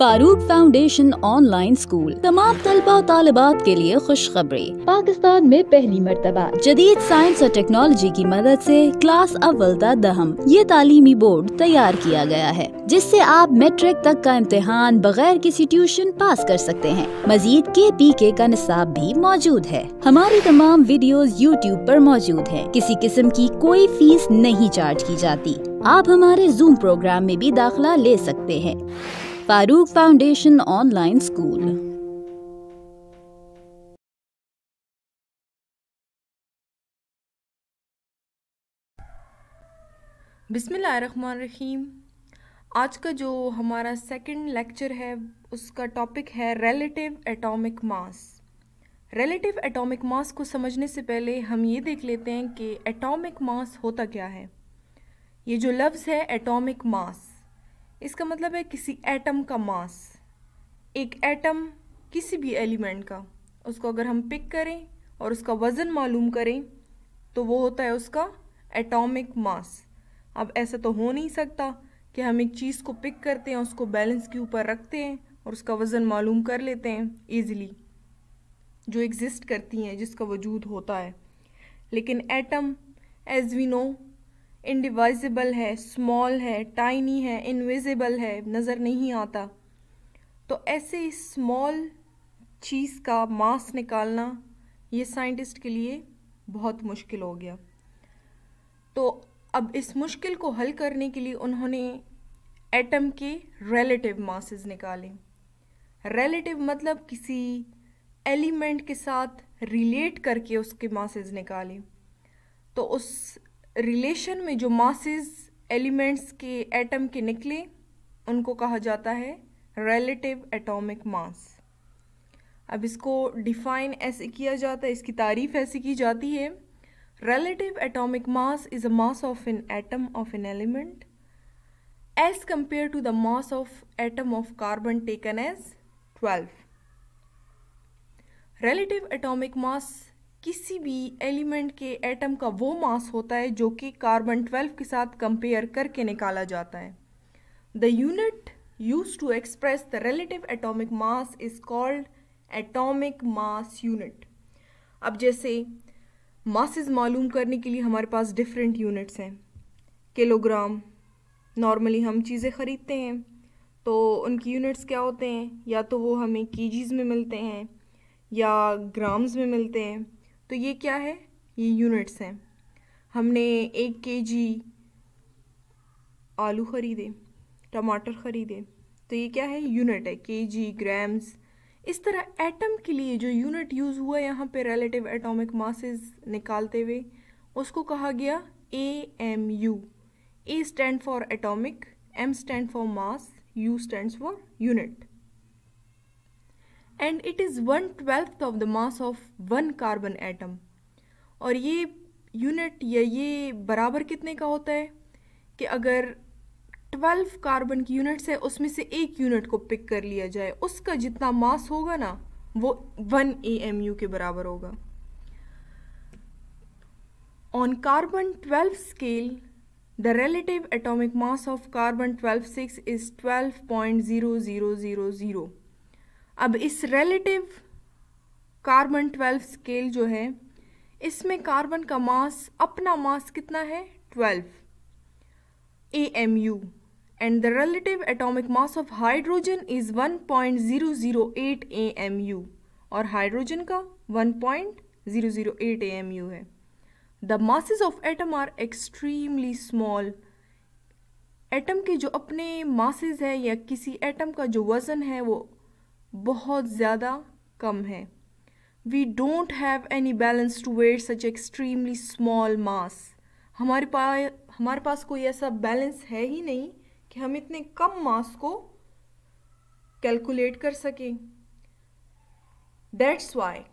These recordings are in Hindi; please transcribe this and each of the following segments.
फारूक फाउंडेशन ऑनलाइन स्कूल तमाम तलबा और तालबात के लिए खुशखबरी पाकिस्तान में पहली मरतबा जदीद साइंस और टेक्नोलॉजी की मदद से क्लास अव्वल दहम ये तालीमी बोर्ड तैयार किया गया है जिससे आप मेट्रिक तक का इम्तिहान बगैर किसी ट्यूशन पास कर सकते हैं मजीद के पी के का निसाब भी मौजूद है हमारी तमाम वीडियोज यूट्यूब आरोप मौजूद है किसी किस्म की कोई फीस नहीं चार्ज की जाती आप हमारे जूम प्रोग्राम में भी दाखिला ले सकते हैं फारूक फाउंडेशन ऑनलाइन स्कूल बिसमीम आज का जो हमारा सेकंड लेक्चर है उसका टॉपिक है relative atomic mass relative atomic mass को समझने से पहले हम ये देख लेते हैं कि एटॉमिक मास होता क्या है ये जो लफ्ज़ है एटॉमिक मास इसका मतलब है किसी एटम का मास एक एटम किसी भी एलिमेंट का उसको अगर हम पिक करें और उसका वज़न मालूम करें तो वो होता है उसका एटॉमिक मास अब ऐसा तो हो नहीं सकता कि हम एक चीज़ को पिक करते हैं उसको बैलेंस के ऊपर रखते हैं और उसका वज़न मालूम कर लेते हैं ईज़िली जो एग्ज़िस्ट करती हैं जिसका वजूद होता है लेकिन atom as we know indivisible है स्मॉल है टाइनी है इनविजिबल है नज़र नहीं आता तो ऐसे स्मॉल चीज़ का मास निकालना ये साइंटिस्ट के लिए बहुत मुश्किल हो गया तो अब इस मुश्किल को हल करने के लिए उन्होंने एटम के रिलेटिव मासेस निकाले रिलेटिव मतलब किसी एलिमेंट के साथ रिलेट करके उसके मासेस निकाले तो उस रिलेशन में जो मासेस एलिमेंट्स के एटम के निकले उनको कहा जाता है रेलेटिव एटॉमिक मास अब इसको डिफाइन ऐसे किया जाता है इसकी तारीफ ऐसी की जाती है relative atomic mass is a mass of an atom of an element as compare to the mass of atom of carbon taken as twelve relative atomic mass किसी भी एलिमेंट के एटम का वो मास होता है जो कि कार्बन ट्वेल्व के साथ कंपेयर करके निकाला जाता है the unit use to express the relative atomic mass is called atomic mass unit अब जैसे मासेस मालूम करने के लिए हमारे पास डिफरेंट यूनिट्स हैं किलोग्राम नॉर्मली हम चीज़ें ख़रीदते हैं तो उनकी यूनिट्स क्या होते हैं या तो वो हमें केजीज़ में मिलते हैं या ग्राम्स में मिलते हैं तो ये क्या है ये यूनिट्स हैं हमने एक के जी आलू ख़रीदे टमाटर ख़रीदे तो ये क्या है यूनिट है के जी ग्राम्स इस तरह एटम के लिए जो यूनिट यूज़ हुआ यहाँ पे रिलेटिव एटॉमिक मासेस निकालते हुए उसको कहा गया A M U A stand for atomic M stand for mass U stand for unit and it is one twelfth of the mass of one carbon atom और ये यूनिट या ये बराबर कितने का होता है कि अगर ट्वेल्व कार्बन की यूनिट्स है उसमें से एक यूनिट को पिक कर लिया जाए उसका जितना मास होगा ना वो वन ए एम यू के बराबर होगा on carbon twelve scale the relative atomic mass of carbon twelve six is twelve point zero zero zero zero अब इस रिलेटिव कार्बन ट्वेल्व स्केल जो है इसमें कार्बन का मास अपना मास कितना है twelve A M U and the relative atomic mass of hydrogen is one point zero zero eight A M U और हाइड्रोजन का one point zero zero eight A M U है the masses of atom are extremely small atom के जो अपने मासज है या किसी एटम का जो वज़न है वो बहुत ज़्यादा कम है we don't have any balance to weigh such extremely small mass हमारे पास हमारे पास कोई ऐसा बैलेंस है ही नहीं कि हम इतने कम मास को कैलकुलेट कर सकें that's why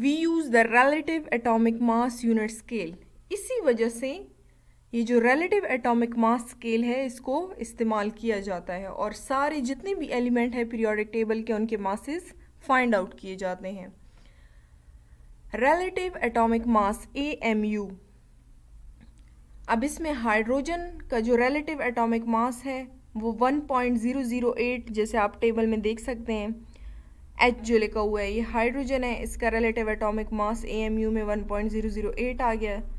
we use the relative atomic mass unit scale इसी वजह से ये जो रिलेटिव एटॉमिक मास स्केल है इसको इस्तेमाल किया जाता है और सारे जितने भी एलिमेंट हैं पीरियोडिक टेबल के उनके मासेस फाइंड आउट किए जाते हैं relative atomic mass A M U अब इसमें हाइड्रोजन का जो रिलेटिव एटॉमिक मास है वो 1.008 जैसे आप टेबल में देख सकते हैं एच जो लिखा हुआ है ये हाइड्रोजन है इसका relative atomic mass A M U में 1.008 आ गया है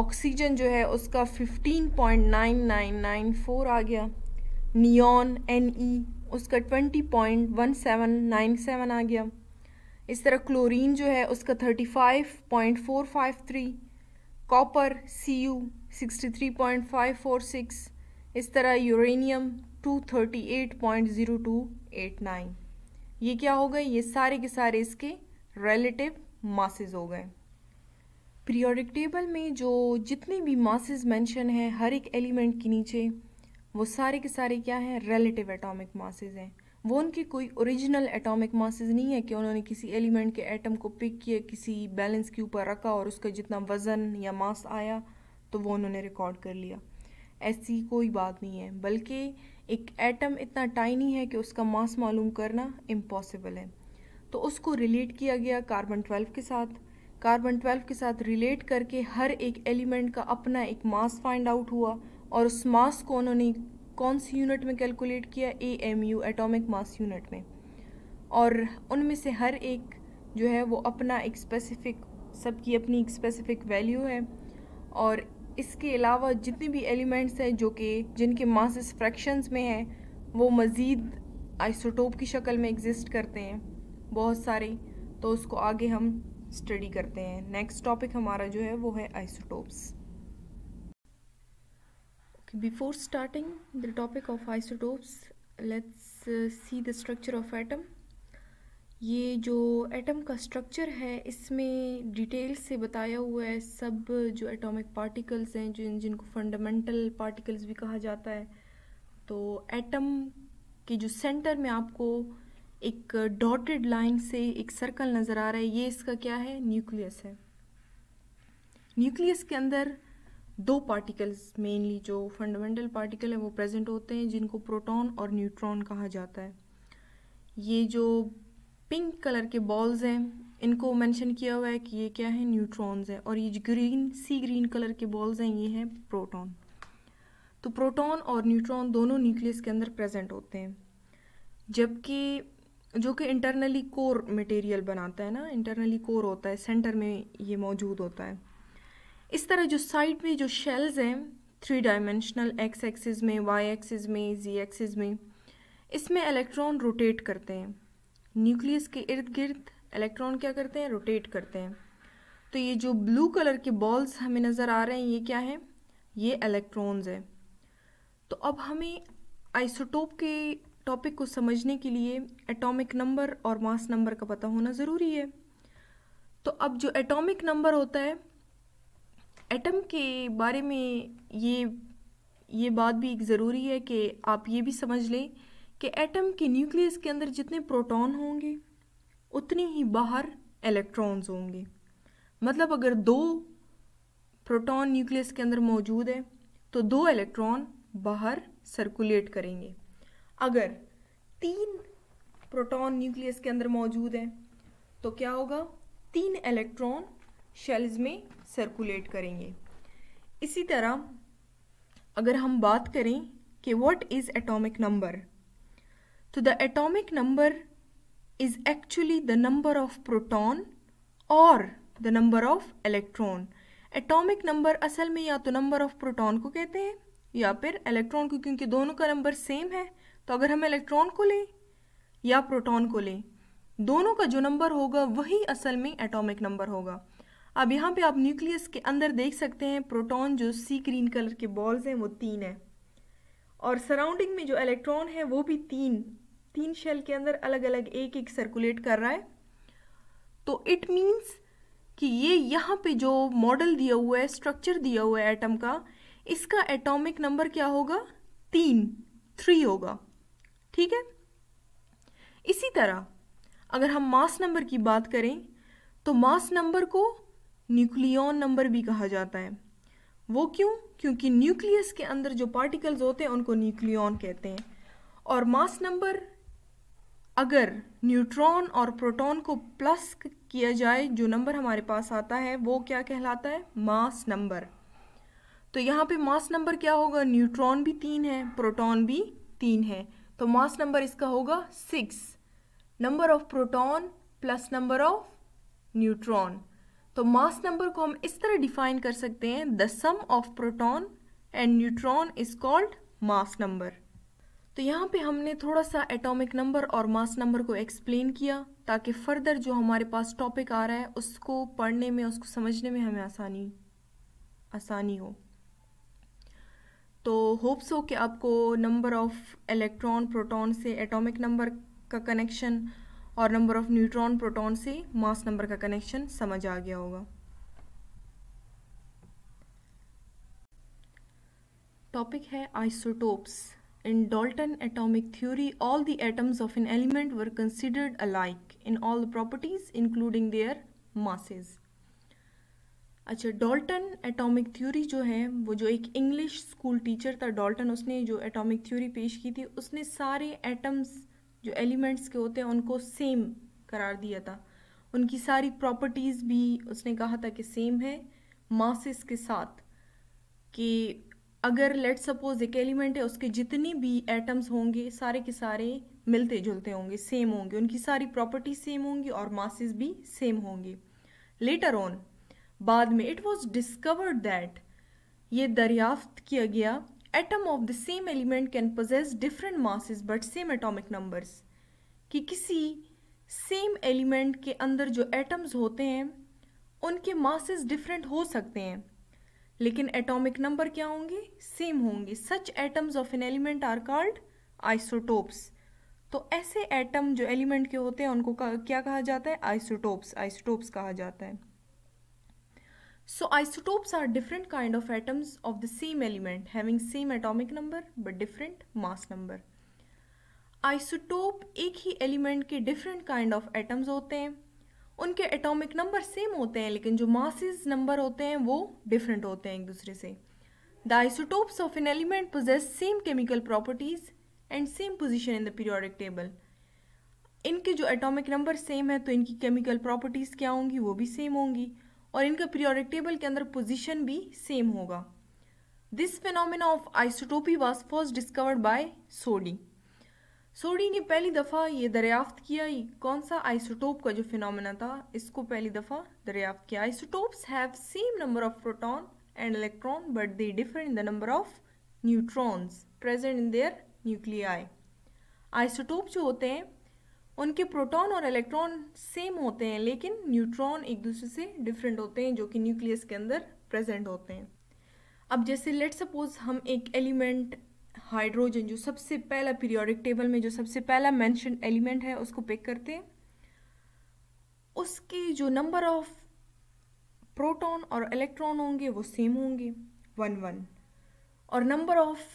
ऑक्सीजन जो है उसका 15.9994 आ गया नियॉन एन ई उसका 20.1797 आ गया इस तरह क्लोरीन जो है उसका 35.453 कॉपर सी यू 63.546 इस तरह यूरेनियम 238.0289 ये क्या हो गए ये सारे के सारे इसके रिलेटिव मासेज हो गए पीरियोडिक टेबल में जो जितने भी मासेस मेंशन हैं हर एक एलिमेंट के नीचे वो सारे के सारे क्या हैं रिलेटिव एटॉमिक मासेस हैं वो उनके कोई ओरिजिनल एटॉमिक मासेस नहीं है कि उन्होंने किसी एलिमेंट के एटम को पिक किया किसी बैलेंस के ऊपर रखा और उसका जितना वज़न या मास आया तो वो उन्होंने रिकॉर्ड कर लिया ऐसी कोई बात नहीं है बल्कि एक एटम इतना टाइनी है कि उसका मास मालूम करना इम्पॉसिबल है तो उसको रिलेट किया गया कार्बन ट्वेल्व के साथ कार्बन 12 के साथ रिलेट करके हर एक एलिमेंट का अपना एक मास फाइंड आउट हुआ और उस मास को उन्होंने कौन सी यूनिट में कैलकुलेट किया A M U atomic mass unit में और उनमें से हर एक जो है वो अपना एक स्पेसिफिक सबकी अपनी एक स्पेसिफिक वैल्यू है और इसके अलावा जितने भी एलिमेंट्स हैं जो कि जिनके मासेस फ्रैक्शंस में हैं वो मज़ीद आइसोटोप की शक्ल में एग्ज़िस्ट करते हैं बहुत सारे तो उसको आगे हम स्टडी करते हैं नेक्स्ट टॉपिक हमारा जो है वो है isotopes okay before starting the topic of isotopes let's see the structure of atom ये जो एटम का स्ट्रक्चर है इसमें डिटेल से बताया हुआ है सब जो एटॉमिक पार्टिकल्स हैं जो जिनको फंडामेंटल पार्टिकल्स भी कहा जाता है तो एटम के जो सेंटर में आपको एक डॉटेड लाइन से एक सर्कल नज़र आ रहा है ये इसका क्या है न्यूक्लियस है न्यूक्लियस के अंदर दो पार्टिकल्स मेनली जो फंडामेंटल पार्टिकल है वो प्रेजेंट होते हैं जिनको प्रोटॉन और न्यूट्रॉन कहा जाता है ये जो पिंक कलर के बॉल्स हैं इनको मेंशन किया हुआ है कि ये क्या है न्यूट्रॉन्स हैं और ये जो ग्रीन सी ग्रीन कलर के बॉल्स हैं ये हैं प्रोटॉन तो प्रोटॉन और न्यूट्रॉन दोनों न्यूक्लियस के अंदर प्रेजेंट होते हैं जबकि जो कि इंटरनली कोर मटेरियल बनाता है ना इंटरनली कोर होता है सेंटर में ये मौजूद होता है इस तरह जो साइड में जो शेल्स हैं थ्री डायमेंशनल एक्स एक्सिस में वाई एक्सिस में जी एक्सिस में इसमें इलेक्ट्रॉन रोटेट करते हैं न्यूक्लियस के इर्द गिर्द इलेक्ट्रॉन क्या करते हैं रोटेट करते हैं तो ये जो ब्लू कलर के बॉल्स हमें नज़र आ रहे हैं ये क्या है ये इलेक्ट्रॉन्स हैं तो अब हमें आइसोटोप के टॉपिक को समझने के लिए एटॉमिक नंबर और मास नंबर का पता होना ज़रूरी है तो अब जो एटॉमिक नंबर होता है एटम के बारे में ये ये बात भी एक ज़रूरी है कि आप ये भी समझ लें कि एटम के न्यूक्लियस के अंदर जितने प्रोटॉन होंगे उतने ही बाहर इलेक्ट्रॉन्स होंगे मतलब अगर दो प्रोटॉन न्यूक्लियस के अंदर मौजूद है तो दो इलेक्ट्रॉन बाहर सर्कुलेट करेंगे अगर तीन प्रोटॉन न्यूक्लियस के अंदर मौजूद हैं तो क्या होगा तीन इलेक्ट्रॉन शेल्स में सर्कुलेट करेंगे इसी तरह अगर हम बात करें कि व्हाट इज़ एटॉमिक नंबर तो the atomic number is actually the number of proton और the number of electron atomic number असल में या तो नंबर ऑफ प्रोटॉन को कहते हैं या फिर इलेक्ट्रॉन को क्योंकि दोनों का नंबर सेम है तो अगर हम इलेक्ट्रॉन को लें या प्रोटॉन को लें दोनों का जो नंबर होगा वही असल में एटॉमिक नंबर होगा अब यहाँ पे आप न्यूक्लियस के अंदर देख सकते हैं प्रोटॉन जो सी ग्रीन कलर के बॉल्स हैं वो तीन है और सराउंडिंग में जो इलेक्ट्रॉन है वो भी तीन तीन शेल के अंदर अलग अलग एक एक सर्कुलेट कर रहा है तो इट मीन्स कि ये यहाँ पे जो मॉडल दिया हुआ है स्ट्रक्चर दिया हुआ है एटम का इसका एटॉमिक नंबर क्या होगा तीन थ्री होगा ठीक है इसी तरह अगर हम मास नंबर की बात करें तो मास नंबर को न्यूक्लियन नंबर भी कहा जाता है वो क्यों क्योंकि न्यूक्लियस के अंदर जो पार्टिकल्स होते हैं उनको न्यूक्लियन कहते हैं और मास नंबर अगर न्यूट्रॉन और प्रोटॉन को प्लस किया जाए जो नंबर हमारे पास आता है वो क्या कहलाता है मास नंबर तो यहाँ पे मास नंबर क्या होगा न्यूट्रॉन भी तीन है प्रोटॉन भी तीन है तो मास नंबर इसका होगा six number of proton plus number of neutron तो मास नंबर को हम इस तरह डिफाइन कर सकते हैं the sum of proton and neutron is called mass number तो यहाँ पे हमने थोड़ा सा एटॉमिक नंबर और मास नंबर को एक्सप्लेन किया ताकि फर्दर जो हमारे पास टॉपिक आ रहा है उसको पढ़ने में उसको समझने में हमें आसानी आसानी हो तो होप्स हो कि आपको नंबर ऑफ इलेक्ट्रॉन प्रोटॉन से एटॉमिक नंबर का कनेक्शन और नंबर ऑफ न्यूट्रॉन प्रोटॉन से मास नंबर का कनेक्शन समझ आ गया होगा टॉपिक है isotopes in Dalton atomic theory all the atoms of an element were considered alike in all the properties including their masses अच्छा डॉल्टन एटॉमिक थ्योरी जो है वो जो एक इंग्लिश स्कूल टीचर था डॉल्टन उसने जो एटॉमिक थ्योरी पेश की थी उसने सारे एटम्स जो एलिमेंट्स के होते हैं उनको सेम करार दिया था उनकी सारी प्रॉपर्टीज़ भी उसने कहा था कि सेम है मासिस के साथ कि अगर लेट सपोज एक एलिमेंट है उसके जितने भी एटम्स होंगे सारे के सारे मिलते जुलते होंगे सेम होंगे उनकी सारी प्रॉपर्टी सेम होंगी और मासिस भी सेम होंगे लेटर ऑन बाद में इट वॉज डिस्कवर्ड दैट ये दरियाफ्त किया गया atom of the same element can possess different masses but same atomic numbers कि किसी सेम एलिमेंट के अंदर जो एटम्स होते हैं उनके मासेस डिफरेंट हो सकते हैं लेकिन एटॉमिक नंबर क्या होंगे सेम होंगे such atoms of an element are called isotopes तो ऐसे एटम जो एलिमेंट के होते हैं उनको क्या कहा जाता है आइसोटोप्स आइसोटोप्स कहा जाता है so isotopes are different kind of atoms of the same element having same atomic number but different mass number isotope एक ही एलिमेंट के डिफरेंट काइंड ऑफ एटम्स होते हैं उनके एटॉमिक नंबर सेम होते हैं लेकिन जो मासिस नंबर होते हैं वो डिफरेंट होते हैं एक दूसरे से the isotopes of an element possess same chemical properties and same position in the periodic table इनके जो एटॉमिक नंबर सेम है तो इनकी केमिकल प्रॉपर्टीज़ क्या होंगी वो भी सेम होंगी और इनका पीरियोडिक टेबल के अंदर पोजीशन भी सेम होगा this phenomena of isotopy was first discovered by Soddy Soddy ने पहली दफ़ा ये दरियाफ्त किया कौन सा आइसोटोप का जो फिनोमिना था इसको पहली दफ़ा दरियाफ्त किया isotopes have same number of proton and electron but they differ in the number of neutrons present in their nuclei isotope जो होते हैं उनके प्रोटॉन और इलेक्ट्रॉन सेम होते हैं लेकिन न्यूट्रॉन एक दूसरे से डिफरेंट होते हैं जो कि न्यूक्लियस के अंदर प्रेजेंट होते हैं अब जैसे लेट सपोज हम एक एलिमेंट हाइड्रोजन जो सबसे पहला पीरियोडिक टेबल में जो सबसे पहला मैंशन एलिमेंट है उसको पिक करते हैं उसके जो नंबर ऑफ प्रोटॉन और इलेक्ट्रॉन होंगे वो सेम होंगे वन वन और नंबर ऑफ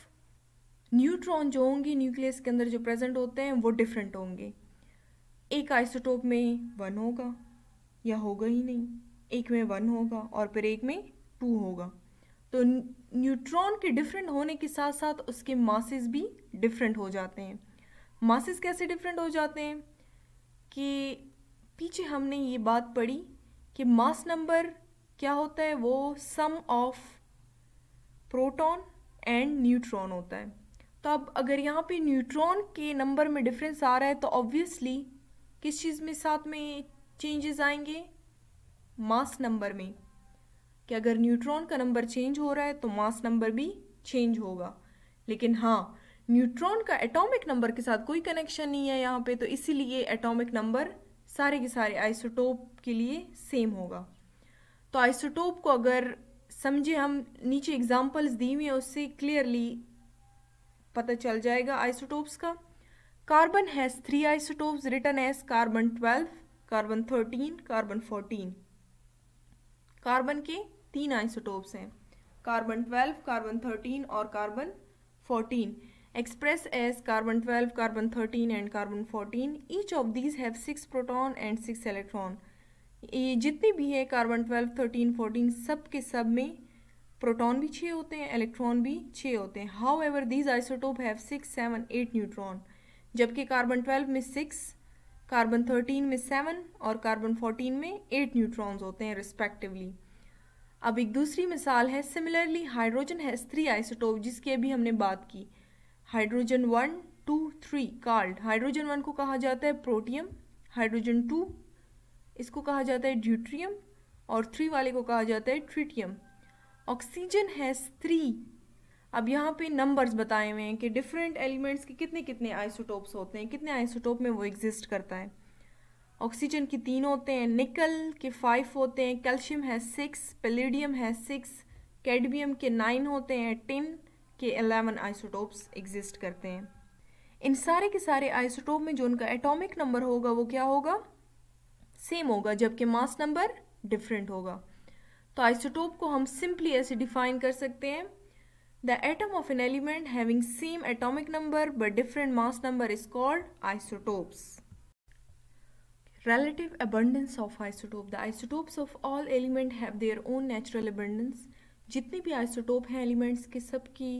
न्यूट्रॉन जो होंगे न्यूक्लियस के अंदर जो प्रेजेंट होते हैं वो डिफरेंट होंगे एक आइसोटोप में वन होगा या होगा ही नहीं एक में वन होगा और फिर एक में टू होगा तो न्यूट्रॉन के डिफरेंट होने के साथ साथ उसके मासेस भी डिफरेंट हो जाते हैं मासेस कैसे डिफरेंट हो जाते हैं कि पीछे हमने ये बात पढ़ी कि मास नंबर क्या होता है वो sum of proton and neutron होता है तो अब अगर यहाँ पे न्यूट्रॉन के नंबर में डिफरेंस आ रहा है तो ऑब्वियसली किस चीज़ में साथ में चेंजेस आएंगे मास नंबर में कि अगर न्यूट्रॉन का नंबर चेंज हो रहा है तो मास नंबर भी चेंज होगा लेकिन हाँ न्यूट्रॉन का एटॉमिक नंबर के साथ कोई कनेक्शन नहीं है यहाँ पे तो इसीलिए एटॉमिक नंबर सारे के सारे आइसोटोप के लिए सेम होगा तो आइसोटोप को अगर समझे हम नीचे एग्जांपल्स दी हुई हैं उससे क्लियरली पता चल जाएगा आइसोटोप्स का carbon has three isotopes written as carbon twelve carbon thirteen carbon fourteen carbon के तीन आइसोटोप्स हैं कार्बन ट्वेल्व कार्बन थर्टीन और carbon fourteen express as carbon twelve carbon thirteen and carbon fourteen each of these have six proton and six electron ये जितने भी हैं कार्बन ट्वेल्व थर्टीन फोर्टीन सब के सब में प्रोटॉन भी छः होते हैं इलेक्ट्रॉन भी छः होते हैं however these isotope have six seven eight neutron जबकि कार्बन ट्वेल्व में सिक्स कार्बन थर्टीन में सेवन और कार्बन फोर्टीन में एट न्यूट्रॉन्स होते हैं रिस्पेक्टिवली अब एक दूसरी मिसाल है similarly hydrogen has three isotope जिसकी अभी हमने बात की hydrogen one two three called hydrogen one को कहा जाता है प्रोटियम हाइड्रोजन टू इसको कहा जाता है ड्यूट्रियम और थ्री वाले को कहा जाता है ट्रिटियम ऑक्सीजन हैज़ थ्री अब यहाँ पे नंबर्स बताए हुए हैं कि डिफरेंट एलिमेंट्स के कितने कितने आइसोटोप्स होते हैं कितने आइसोटोप में वो एग्जिस्ट करता है ऑक्सीजन के तीन होते हैं निकल के फाइव होते हैं कैल्शियम है सिक्स पेलीडियम है सिक्स कैडमियम के नाइन होते हैं टिन के एलेवन आइसोटोप्स एग्जिस्ट करते हैं इन सारे के सारे आइसोटोप में जो उनका एटॉमिक नंबर होगा वो क्या होगा सेम होगा जबकि मास नंबर डिफरेंट होगा तो आइसोटोप को हम सिंपली ऐसे डिफाइन कर सकते हैं The atom of an element having same atomic number but different mass number is called isotopes. Relative abundance of isotope. The isotopes of all element have their own natural abundance. जितने भी आइसोटोप हैं एलिमेंट्स के सब की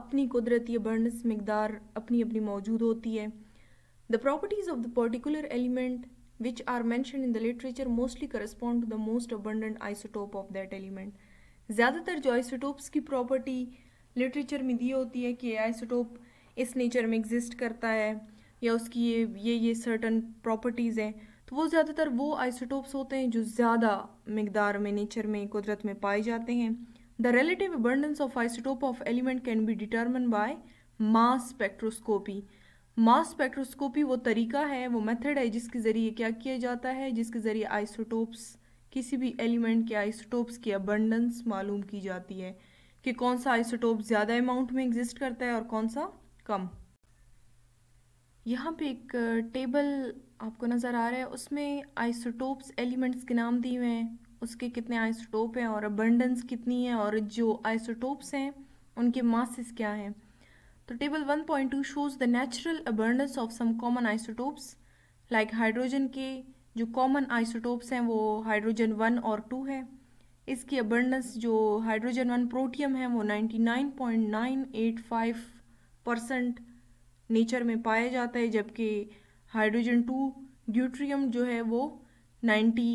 अपनी कुदरती अबंडेंस मकदार अपनी अपनी मौजूद होती है the properties of the particular element which are mention in the literature mostly correspond to the most abundant isotope of that element ज़्यादातर जो आइसोटोप्स की प्रॉपर्टी लिटरेचर में दी होती है कि ये आइसोटोप इस नेचर में एग्जिस्ट करता है या उसकी ये ये ये सर्टन प्रॉपर्टीज़ हैं तो वो ज़्यादातर वो आइसोटोप्स होते हैं जो ज़्यादा मकदार में नेचर में कुदरत में पाए जाते हैं the relative abundance of isotope of element can be determine by mass spectroscopy mass spectroscopy वो तरीका है वो मेथड है जिसके ज़रिए क्या किया जाता है जिसके ज़रिए आइसोटोप्स किसी भी एलिमेंट के आइसोटोप्स की अबंडेंस मालूम की जाती है कि कौन सा आइसोटोप ज़्यादा अमाउंट में एग्जिस्ट करता है और कौन सा कम यहाँ पे एक टेबल आपको नज़र आ रहा है उसमें आइसोटोप्स एलिमेंट्स के नाम दिए हुए हैं उसके कितने आइसोटोप हैं और अबंडेंस कितनी है और जो आइसोटोप्स हैं उनके मासिस क्या हैं तो table 1.2 shows the natural abundance of some common isotopes like hydrogen के जो कॉमन आइसोटोप्स हैं वो हाइड्रोजन वन और टू है इसकी अबंडस जो हाइड्रोजन वन प्रोटियम है वो 99.985 परसेंट नेचर में पाया जाता है जबकि हाइड्रोजन टू ड्यूट्रियम जो है वो 90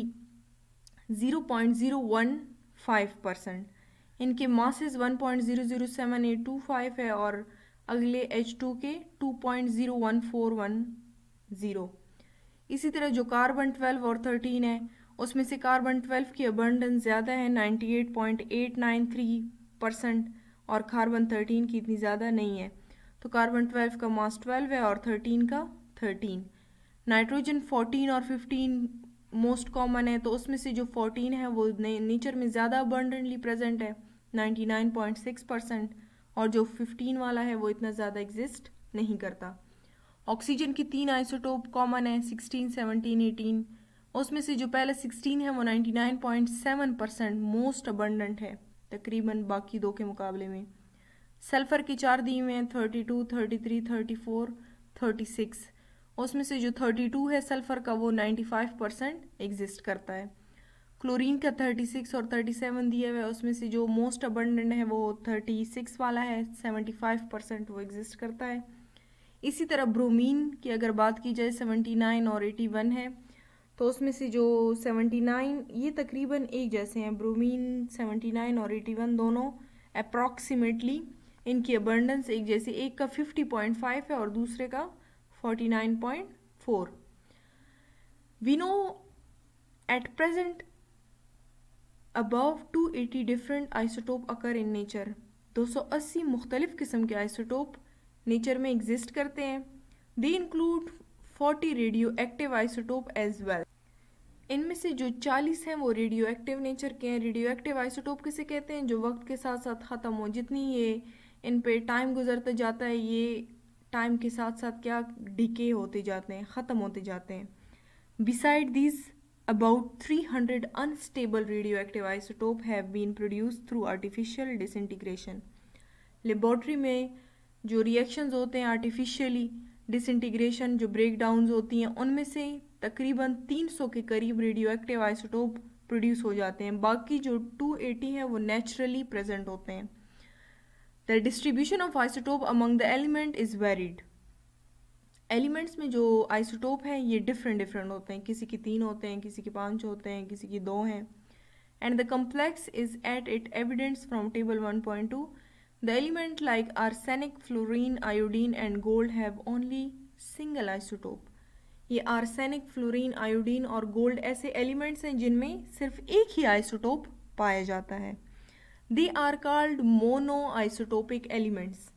परसेंट इनके मासेस 1.007825 है और अगले H2 के 2.01410 इसी तरह जो कार्बन 12 और 13 है उसमें से कार्बन ट्वेल्व की अबंडन ज़्यादा है ninety eight point eight nine three percent और कार्बन थर्टीन की इतनी ज़्यादा नहीं है तो कार्बन ट्वेल्व का मास ट्वेल्व है और थर्टीन का थर्टीन नाइट्रोजन फोर्टीन और फिफ्टीन मोस्ट कॉमन है तो उसमें से जो फोर्टीन है वो नेचर में ज़्यादा अबंडेंटली प्रेजेंट है ninety nine point six percent और जो फिफ्टीन वाला है वो इतना ज़्यादा एग्जिस्ट नहीं करता ऑक्सीजन की तीन आइसोटोप कॉमन है सिक्सटीन सेवनटीन एटीन उसमें से जो पहले सिक्सटीन है वो ninety nine point seven percent most abundant है तकरीबन बाकी दो के मुकाबले में सल्फ़र की चार दी हुए हैं thirty two thirty three thirty four thirty six उसमें से जो थर्टी टू है सल्फ़र का वो नाइन्टी फाइव परसेंट एग्जिस्ट करता है क्लोरीन का थर्टी सिक्स और थर्टी सेवन दिए है उसमें से जो मोस्ट अबंडेंट है वो थर्टी सिक्स वाला है सेवेंटी फाइव परसेंट वो एग्जिस्ट करता है इसी तरह ब्रोमीन की अगर बात की जाए सेवेंटी नाइन और एटी वन है तो उसमें से जो 79 ये तकरीबन एक जैसे हैं ब्रोमीन 79 और 81 दोनों अप्रॉक्सीमेटली इनकी अबंडेंस एक जैसे एक का 50.5 है और दूसरे का 49.4 we know at present above 280 different isotope occur in nature 280 मुख्तलिफ़ किस्म के आइसोटोप नेचर में एग्जिस्ट करते हैं they include 40 radioactive isotope as well इनमें से जो 40 हैं वो रेडियो एक्टिव नेचर के हैं रेडियो एक्टिव आइसोटोप किसे कहते हैं जो वक्त के साथ साथ ख़त्म हो जितनी ये इन पे टाइम गुजरता जाता है ये टाइम के साथ साथ क्या डिके होते जाते हैं ख़त्म होते जाते हैं beside this about 300 unstable radioactive isotope have been produce through artificial disintegration laboratory में जो रिएक्शंस होते हैं आर्टिफिशियली डिसइंटीग्रेशन जो ब्रेकडाउन होती हैं उनमें से तकरीबन 300 के करीब रेडियो एक्टिव आइसोटोप प्रोड्यूस हो जाते हैं बाकी जो 280 हैं वो नेचुरली प्रेजेंट होते हैं the distribution of isotope among the element is varied elements में जो आइसोटोप हैं ये डिफरेंट डिफरेंट होते हैं किसी के तीन होते हैं किसी के पाँच होते हैं किसी के दो हैं and the complex is at it at it table one point two the element like arsenic fluorine iodine and gold have only single isotope ये आर्सेनिक फ्लोरीन आयोडीन और गोल्ड ऐसे एलिमेंट्स हैं जिनमें सिर्फ एक ही आइसोटोप पाया जाता है they are called monoisotopic elements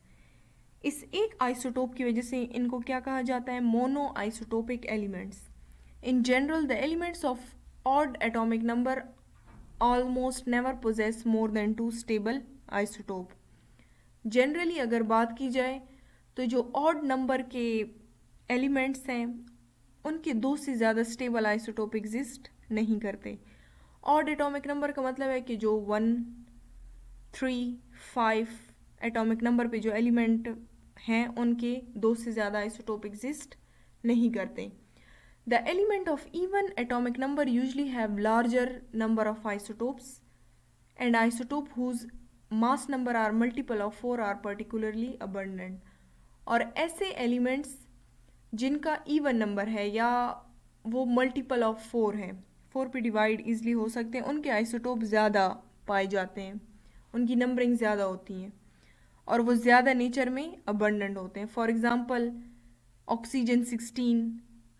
इस एक आइसोटोप की वजह से इनको क्या कहा जाता है monoisotopic elements in general the elements of odd atomic number almost never possess more than two stable isotope generally अगर बात की जाए तो जो ऑड नंबर के एलिमेंट्स हैं उनके दो से ज़्यादा स्टेबल आइसोटोप एग्जिस्ट नहीं करते और एटॉमिक नंबर का मतलब है कि जो one three five atomic number पे जो एलिमेंट हैं उनके दो से ज़्यादा आइसोटोप एग्जिस्ट नहीं करते the element of even atomic number usually have larger number of isotopes and isotope whose mass number are multiple of four are particularly abundant और ऐसे एलिमेंट्स जिनका इवन नंबर है या वो मल्टीपल ऑफ फोर हैं फोर पे डिवाइड ईजली हो सकते हैं उनके आइसोटोप ज़्यादा पाए जाते हैं उनकी नंबरिंग ज़्यादा होती हैं और वो ज़्यादा नेचर में अबंडेंट होते हैं for example oxygen sixteen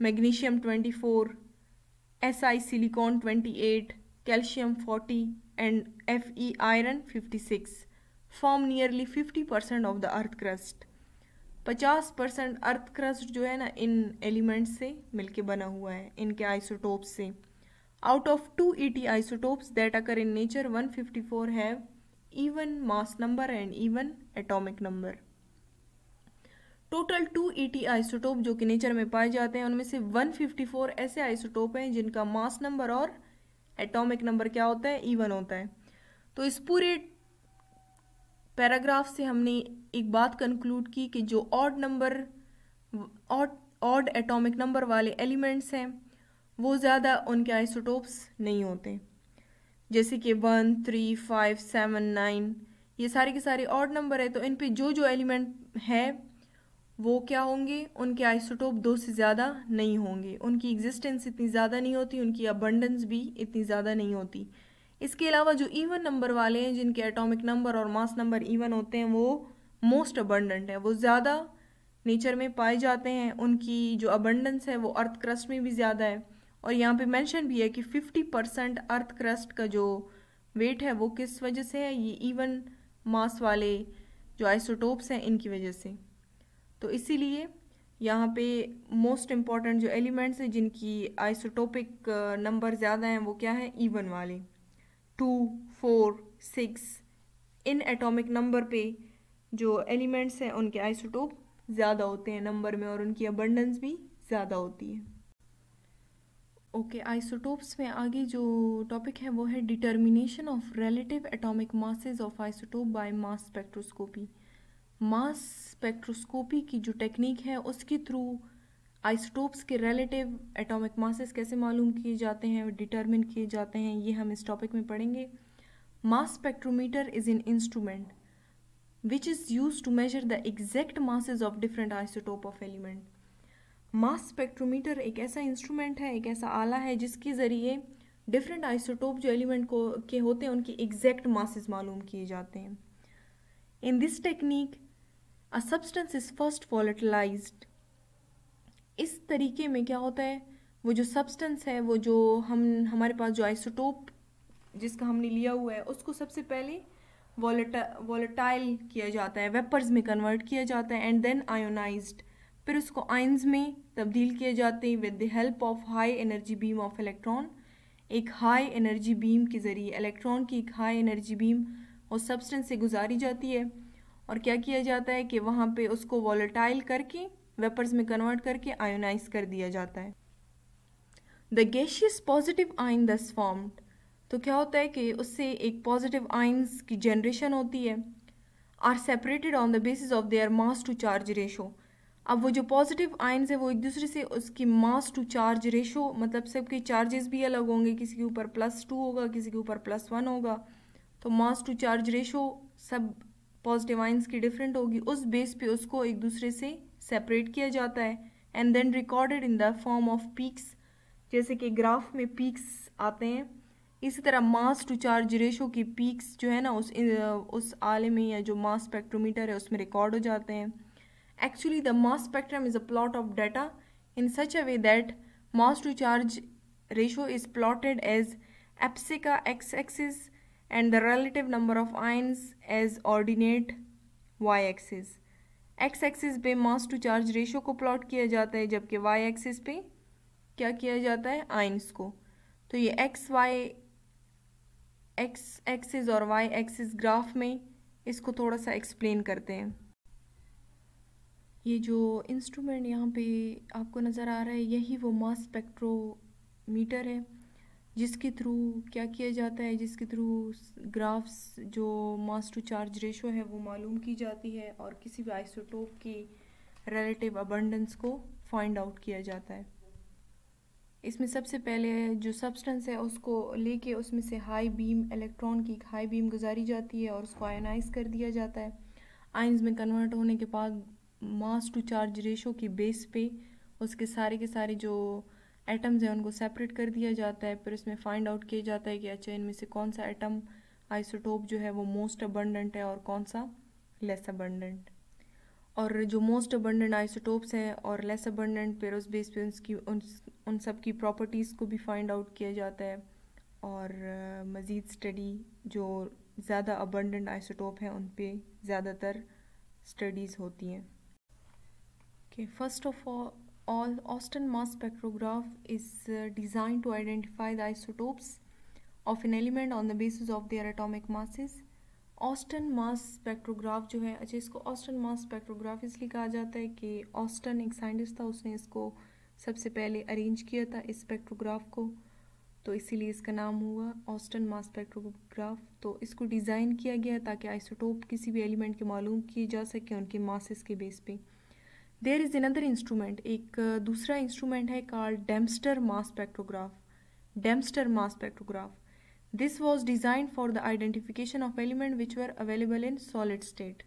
magnesium twenty four S I silicon twenty eight calcium forty and F E iron fifty six form nearly fifty percent of the earth crust पचास परसेंट अर्थ क्रस्ट जो है ना इन एलिमेंट्स से मिलके बना हुआ है इनके आइसोटोप्स से out of two eighty isotopes 280 occur in nature one fifty four have even mass number and even atomic number total two eighty isotope जो कि नेचर में पाए जाते हैं उनमें से वन फिफ्टी फोर ऐसे आइसोटोप हैं जिनका मास नंबर और एटॉमिक नंबर क्या होता है इवन होता है तो इस पूरे पैराग्राफ से हमने एक बात कंक्लूड की कि जो odd number odd atomic number वाले एलिमेंट्स हैं वो ज़्यादा उनके आइसोटोप्स नहीं होते जैसे कि one three five seven nine ये सारे के सारे ऑड नंबर है तो इन पे जो जो एलिमेंट है वो क्या होंगे उनके आइसोटोप दो से ज़्यादा नहीं होंगे उनकी एग्जिस्टेंस इतनी ज़्यादा नहीं होती उनकी अबंडेंस भी इतनी ज़्यादा नहीं होती इसके अलावा जो इवन नंबर वाले हैं जिनके एटॉमिक नंबर और मास नंबर इवन होते हैं वो मोस्ट अबंडेंट है वो ज़्यादा नेचर में पाए जाते हैं उनकी जो अबंडेंस है वो अर्थ क्रस्ट में भी ज़्यादा है और यहाँ पे मेंशन भी है कि 50 परसेंट अर्थ क्रस्ट का जो वेट है वो किस वजह से है ये इवन मास वाले जो आइसोटोप्स हैं इनकी वजह से तो इसीलिए यहाँ पे मोस्ट इम्पॉर्टेंट जो एलिमेंट्स हैं जिनकी आइसोटोपिक नंबर ज़्यादा हैं वो क्या है इवन वाले two four six in atomic number पे जो एलिमेंट्स हैं उनके आइसोटोप ज़्यादा होते हैं नंबर में और उनकी अबंडेंस भी ज़्यादा होती है ओके okay, आइसोटोप्स में आगे जो टॉपिक है वो है determination of relative atomic masses of isotope by mass spectroscopy mass spectroscopy की जो टेक्निक है उसके थ्रू आइसोटोप्स के रिलेटिव एटॉमिक मासेस कैसे मालूम किए जाते हैं डिटरमिन किए जाते हैं ये हम इस टॉपिक में पढ़ेंगे mass spectrometer is an instrument which is use to measure the exact masses of different isotope of element mass spectrometer एक ऐसा इंस्ट्रूमेंट है एक ऐसा आला है जिसके ज़रिए डिफरेंट आइसोटोप जो एलिमेंट को के होते हैं उनके एग्जैक्ट मासेज मालूम किए जाते हैं in this technique a substance is first volatilized इस तरीके में क्या होता है वो जो सब्सटेंस है वो जो हम हमारे पास जो आइसोटोप जिसका हमने लिया हुआ है उसको सबसे पहले वॉलेटा वॉलेटाइल किया जाता है वेपर्स में कन्वर्ट किया जाता है एंड देन आयोनाइज फिर उसको आइंस में तब्दील किए जाते हैं with the help of high energy beam of electron एक हाई एनर्जी बीम के ज़रिए इलेक्ट्रॉन की एक हाई एनर्जी बीम और सब्सटेंस से गुजारी जाती है और क्या किया जाता है कि वहाँ पे उसको वॉलेटाइल करके वेपर्स में कन्वर्ट करके आयोनाइज कर दिया जाता है द गैशियस पॉजिटिव आइन दस फॉर्म्ड तो क्या होता है कि उससे एक पॉजिटिव आइन्स की जनरेशन होती है are separated on the basis of their mass to charge ratio अब वो जो पॉजिटिव आइन्स है वो एक दूसरे से उसकी मास टू चार्ज रेशो मतलब सबके चार्जेस भी अलग होंगे किसी के ऊपर प्लस टू होगा किसी के ऊपर प्लस वन होगा तो मास टू चार्ज रेशो सब पॉजिटिव आइन्स की डिफरेंट होगी उस बेस पे उसको एक दूसरे से सेपरेट किया जाता है and then recorded in the form of peaks जैसे कि ग्राफ में पीक्स आते हैं इसी तरह मास टू चार्ज रेशो की पीक्स जो है ना उस उस आले में या जो मास स्पेक्ट्रोमीटर है उसमें रिकॉर्ड हो जाते हैं actually the mass spectrum is a plot of data in such a way that mass to charge ratio is plotted as abscissa X axis and the relative number of ions as ordinate Y axis X axis पे मास टू चार्ज रेशो को प्लॉट किया जाता है जबकि वाई एक्सिस पे क्या किया जाता है आइंस को तो ये एक्स वाई एक्स एक्सिस और वाई एक्सिस ग्राफ में इसको थोड़ा सा एक्सप्लेन करते हैं ये जो इंस्ट्रूमेंट यहाँ पे आपको नज़र आ रहा है यही वो मास स्पेक्ट्रोमीटर है जिसके थ्रू क्या किया जाता है जिसके थ्रू ग्राफ्स जो मास टू चार्ज रेशो है वो मालूम की जाती है और किसी भी आइसोटोप की रिलेटिव अबंडेंस को फाइंड आउट किया जाता है इसमें सबसे पहले जो सब्सटेंस है उसको लेके उसमें से हाई बीम इलेक्ट्रॉन की हाई बीम गुजारी जाती है और उसको आयनाइज कर दिया जाता है आइंस में कन्वर्ट होने के बाद मास टू चार्ज रेशो की बेस पे उसके सारे के सारे जो एटम्स हैं उनको सेपरेट कर दिया जाता है फिर उसमें फाइंड आउट किया जाता है कि अच्छा इनमें से कौन सा एटम आइसोटोप जो है वो मोस्ट अबंडेंट है और कौन सा लेस अबंडेंट और जो मोस्ट अबंडेंट आइसोटोप्स हैं और लेस अबंडेंट फिर उस बेस पे उनकी उन उन सब की प्रॉपर्टीज़ को भी फाइंड आउट किया जाता है और मज़ीद स्टडी जो ज़्यादा अबंडेंट आइसोटोप हैं उन पर ज़्यादातर स्टडीज़ होती हैं कि first of all all Austin mass spectrograph is uh, designed to identify the isotopes of an element on the basis of their atomic Aston mass spectrograph जो है अच्छा इसको ऑस्टन मास स्पेक्ट्रोग्राफ इसलिए कहा जाता है कि ऑस्टन एक साइंटिस्ट था उसने इसको सबसे पहले अरेंज किया था इस स्पेक्ट्रोग्राफ को तो इसीलिए इसका नाम हुआ ऑस्टन मास स्पेक्ट्रोग्राफ तो इसको डिज़ाइन किया गया ताकि आइसोटोप किसी भी एलिमेंट के मालूम किए जा सके उनके मासिस के बेस पर देयर इज़ अनदर इंस्ट्रूमेंट एक दूसरा इंस्ट्रूमेंट है called Dempster mass spectrograph Dempster mass spectrograph this was design for the identification of element which were available in solid state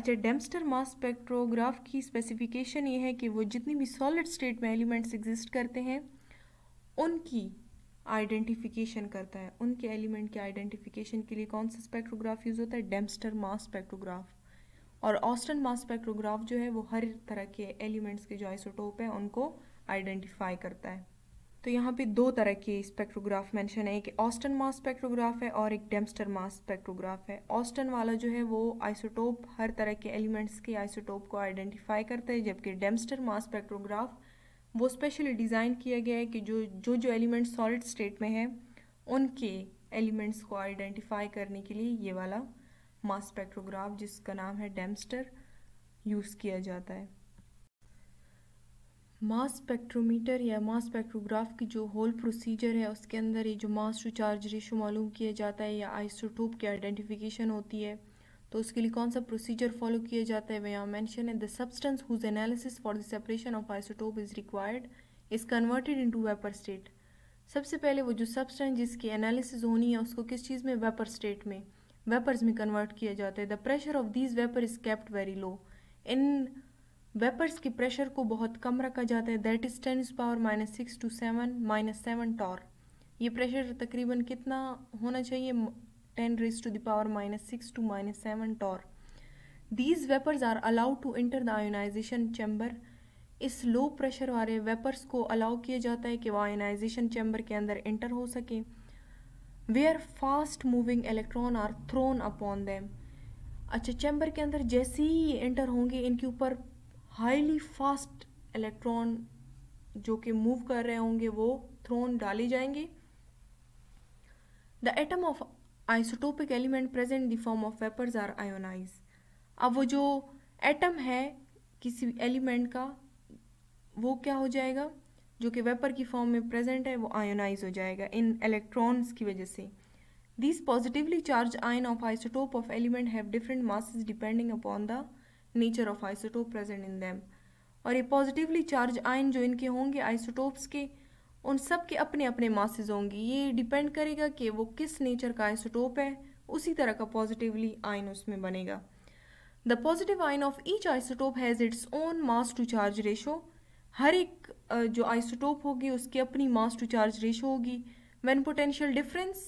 अच्छा डेम्स्टर मास स्पेक्ट्रोग्राफ की स्पेसिफिकेशन ये है कि वो जितनी भी सॉलिड स्टेट में एलिमेंट्स एग्जिस्ट करते हैं उनकी आइडेंटिफिकेशन करता है उनके एलिमेंट के आइडेंटिफिकेशन के लिए कौन सा स्पेक्ट्रोग्राफ यूज़ होता है डेम्स्टर मास स्पेक्ट्रोग्राफ और ऑस्टन मास स्पेक्ट्रोग्राफ जो है वो हर तरह के एलिमेंट्स के जो आइसोटोप है उनको आइडेंटिफाई करता है तो यहाँ पे दो तरह के स्पेक्ट्रोग्राफ मेंशन है एक ऑस्टन मास स्पेक्ट्रोग्राफ है और एक डेम्स्टर मास स्पेक्ट्रोग्राफ है ऑस्टन वाला जो है वो आइसोटोप हर तरह के एलिमेंट्स के आइसोटोप को आइडेंटिफाई करता है जबकि डेम्स्टर मास स्पेक्ट्रोग्राफ वो स्पेशली डिज़ाइन किया गया है कि जो जो जो एलिमेंट्स सॉलिड स्टेट में है उनके एलिमेंट्स को आइडेंटिफाई करने के लिए ये वाला मास स्पेक्ट्रोग्राफ जिसका नाम है डेम्स्टर यूज़ किया जाता है मास स्पेक्ट्रोमीटर या मास स्पेक्ट्रोग्राफ की जो होल प्रोसीजर है उसके अंदर ये जो मास टू चार्ज रेशो मालूम किया जाता है या आइसोटोप की आइडेंटिफिकेशन होती है तो उसके लिए कौन सा प्रोसीजर फॉलो किया जाता है वह यहाँ मैंशन है the substance whose analysis for the separation of isotope is required is converted into vapour state सबसे पहले वो जो सब्सटेंस जिसकी एनालिसिस होनी है उसको किस चीज़ में वेपर स्टेट में वेपर्स में कन्वर्ट किए जाते हैं the pressure of these vapour is kept very low in vapours के प्रेशर को बहुत कम रखा जाता है that is ten is power minus six to seven minus seven torr ये प्रेशर तकरीबन कितना होना चाहिए ten raise to the power minus six to minus seven torr these vapours are allowed to enter the ionization chamber इस लो प्रेशर वाले वेपर्स को अलाउ किया जाता है कि वो आयोनाइजेशन चैम्बर के अंदर इंटर हो सके where fast moving electron are thrown upon them अच्छा चैम्बर के अंदर जैसे ही ये एंटर होंगे इनके ऊपर हाईली फास्ट इलेक्ट्रॉन जो कि मूव कर रहे होंगे वो थ्रोन डाले जाएंगे the atom of isotopic element present the form of vapours are ionize अब वो जो एटम है किसी एलिमेंट का वो क्या हो जाएगा जो कि वेपर की फॉर्म में प्रेजेंट है वो आयोनाइज हो जाएगा इन इलेक्ट्रॉन्स की वजह से this positively charge ion of isotope of element have different masses depending upon the nature of isotope present in them और ये पॉजिटिवली चार्ज आयन जो इनके होंगे आइसोटोप्स के उन सब के अपने अपने मासेज होंगे ये डिपेंड करेगा कि वो किस नेचर का आइसोटोप है उसी तरह का पॉजिटिवली आयन उसमें बनेगा the positive ion of each isotope has its own mass to charge ratio हर एक जो आइसोटोप होगी उसकी अपनी मास टू चार्ज रेशो होगी when potential difference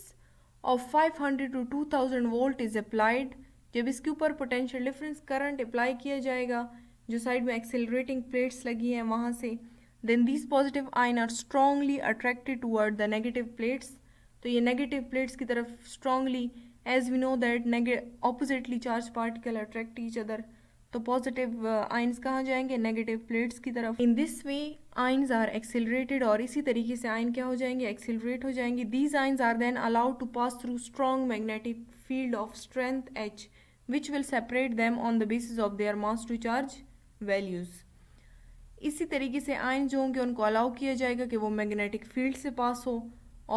of 500 to 2000 volt is applied जब इसके ऊपर पोटेंशियल डिफरेंस करंट अप्लाई किया जाएगा जो साइड में एक्सेलरेटिंग प्लेट्स लगी हैं वहाँ से then these positive ion are strongly attracted toward the negative plates तो ये नेगेटिव प्लेट्स की तरफ strongly as we know that नेगे oppositely charge particle attract each other तो पॉजिटिव आइंस uh, कहाँ जाएंगे नेगेटिव प्लेट्स की तरफ in this way ions are accelerated और इसी तरीके से आइन क्या हो जाएंगे एक्सिलरेट हो जाएंगे these ions are then allowed to pass through strong magnetic field of strength H which will separate them on the basis of their mass to charge values इसी तरीके से आइन जो होंगे उनको अलाउ किया जाएगा कि वो मैग्नेटिक फील्ड से पास हो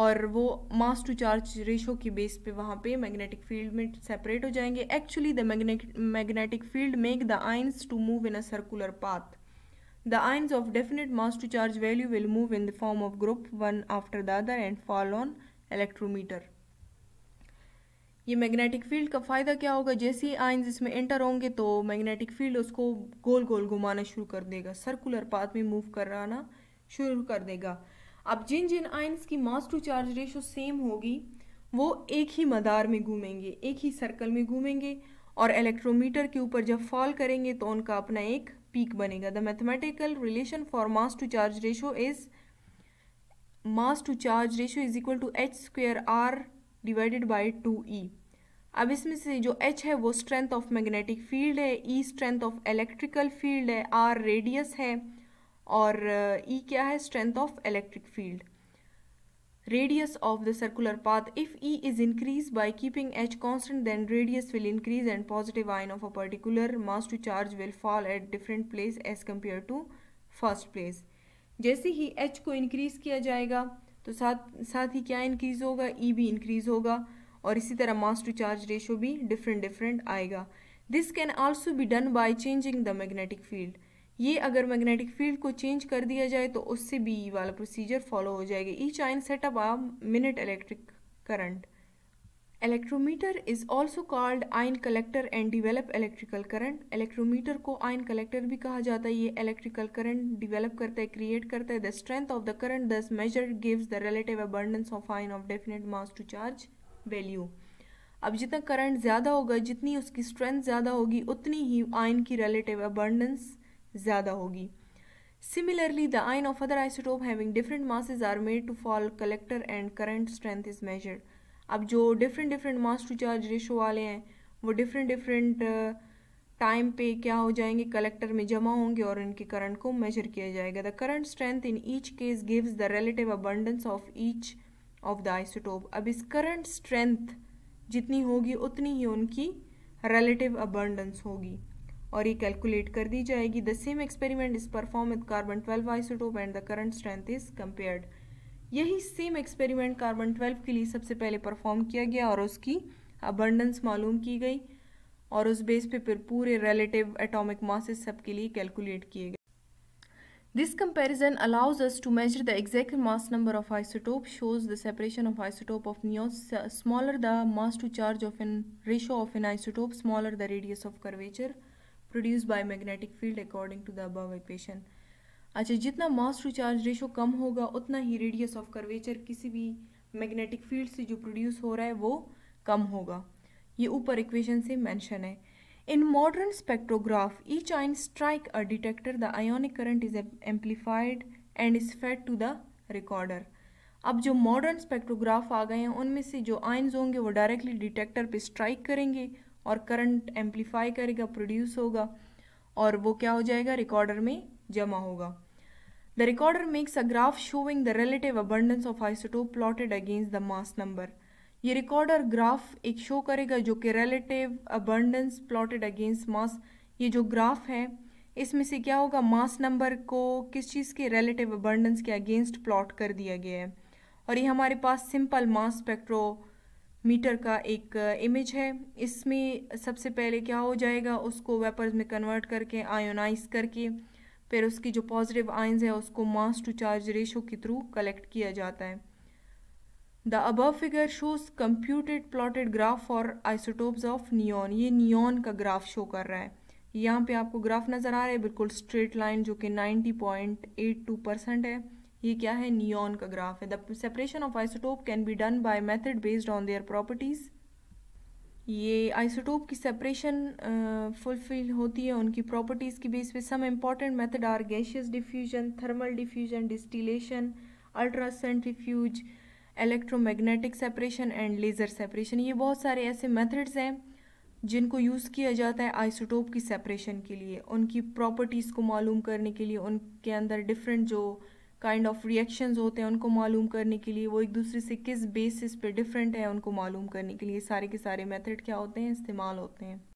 और वो मास टू चार्ज रेशो की बेस पे वहाँ पे मैग्नेटिक फील्ड में सेपरेट हो जाएंगे actually the magnetic field make the ions to move in a circular path the ions of definite mass to charge value will move in the form of group one after the other and fall on electrometer ये मैग्नेटिक फील्ड का फ़ायदा क्या होगा जैसे ही आइंस इसमें एंटर होंगे तो मैग्नेटिक फील्ड उसको गोल गोल घुमाना शुरू कर देगा सर्कुलर पाथ में मूव कराना शुरू कर देगा अब जिन जिन आइंस की mass to charge ratio same होगी वो एक ही मदार में घूमेंगे एक ही सर्कल में घूमेंगे और इलेक्ट्रोमीटर के ऊपर जब फॉल करेंगे तो उनका अपना एक पीक बनेगा the mathematical relation for mass to charge ratio is mass to charge ratio is equal to H square R divided by two E अब इसमें से जो एच है वो स्ट्रेंथ ऑफ मैग्नेटिक फील्ड है E strength of electrical field है आर रेडियस है और ई e क्या है strength of electric field radius of the circular path if E is increase by keeping H constant then radius will increase and positive ion of a particular mass to charge will fall at different place as compare to first place जैसे ही एच को इंक्रीज किया जाएगा तो साथ साथ ही क्या इंक्रीज होगा ई e भी इंक्रीज होगा और इसी तरह मास टू चार्ज रेशो भी डिफरेंट डिफरेंट आएगा दिस कैन ऑल्सो भी done by changing the magnetic field ये अगर मैग्नेटिक फील्ड को चेंज कर दिया जाए तो उससे भी ये वाला प्रोसीजर फॉलो हो जाएगा each ion set up a minute electric current electrometer is also called ion collector and develop electrical current electrometer को आयन कलेक्टर भी कहा जाता है ये इलेक्ट्रिकल करंट डिवेलप करता है क्रिएट करता है the strength of the current thus measure gives the relative abundance of ion of definite mass to charge value अब जितना करंट ज़्यादा होगा जितनी उसकी स्ट्रेंथ ज़्यादा होगी उतनी ही आयन की रिलेटिव अबंडेंस ज़्यादा होगी similarly the ion of other isotope having different masses are made to fall collector and current strength is measured अब जो different different mass to charge ratio वाले हैं वो डिफरेंट डिफरेंट टाइम पे क्या हो जाएंगे कलेक्टर में जमा होंगे और इनके करंट को मेजर किया जाएगा the current strength in each case gives the relative abundance of each of the isotope अब इस करंट स्ट्रेंथ जितनी होगी उतनी ही उनकी रिलेटिव अबंडेंस होगी और ये कैलकुलेट कर दी जाएगी the same experiment is perform with carbon twelve isotope and the current strength is compared यही सेम एक्सपेरिमेंट कार्बन ट्वेल्व के लिए सबसे पहले परफॉर्म किया गया और उसकी अबंडेंस मालूम की गई और उस बेस पे फिर पूरे रिलेटिव एटॉमिक मासेस सब के लिए कैलकुलेट किए गए this comparison allows us to measure the exact mass number of isotope shows the separation of isotope of news smaller the mass to charge of an ratio of an isotope smaller the radius of curvature produce by magnetic field according to the above equation अच्छा जितना मास टू चार्ज रेशो कम होगा उतना ही रेडियस ऑफ कर्वेचर किसी भी मैग्नेटिक फील्ड से जो प्रोड्यूस हो रहा है वो कम होगा ये ऊपर इक्वेशन से मैंशन है in modern spectrograph each ion strike a detector the ionic current is amplified and is fed to the recorder अब जो मॉडर्न स्पेक्ट्रोग्राफ आ गए हैं उनमें से जो आइन्स होंगे वो डायरेक्टली डिटेक्टर पे स्ट्राइक करेंगे और करंट एम्पलीफाई करेगा प्रोड्यूस होगा और वो क्या हो जाएगा रिकॉर्डर में जमा होगा the recorder makes a graph showing the relative abundance of isotope plotted against the mass number ये रिकॉर्डर ग्राफ एक शो करेगा जो कि relative abundance plotted against mass ये जो ग्राफ है इसमें से क्या होगा मास नंबर को किस चीज़ के रिलेटिव अबंडेंस के अगेंस्ट प्लॉट कर दिया गया है और ये हमारे पास सिंपल मास स्पेक्ट्रो मीटर का एक इमेज है इसमें सबसे पहले क्या हो जाएगा उसको वेपर्स में कन्वर्ट करके आयोनाइज करके फिर उसकी जो पॉजिटिव आइंस है उसको मास टू चार्ज रेशो के थ्रू कलेक्ट किया जाता है the above figure shows computed plotted graph for isotopes of neon ये नियॉन का ग्राफ शो कर रहा है यहाँ पे आपको ग्राफ नज़र आ रहा है बिल्कुल स्ट्रेट लाइन जो कि टू परसेंट है ये क्या है नियॉन का ग्राफ है the separation of isotope can be done by method based on their properties ये आइसोटोप की सेपरेशन फुलफिल होती है उनकी प्रॉपर्टीज़ की बेस पे some important method are gaseous diffusion thermal diffusion distillation ultracentrifuge electromagnetic separation and laser separation ये बहुत सारे ऐसे मेथड्स हैं जिनको यूज़ किया जाता है आइसोटोप की सेपरेशन के लिए उनकी प्रॉपर्टीज़ को मालूम करने के लिए उनके अंदर डिफरेंट जो काइंड ऑफ रिएक्शंस होते हैं उनको मालूम करने के लिए वो एक दूसरे से किस बेसिस पे डिफरेंट है उनको मालूम करने के लिए सारे के सारे मेथड क्या होते हैं इस्तेमाल होते हैं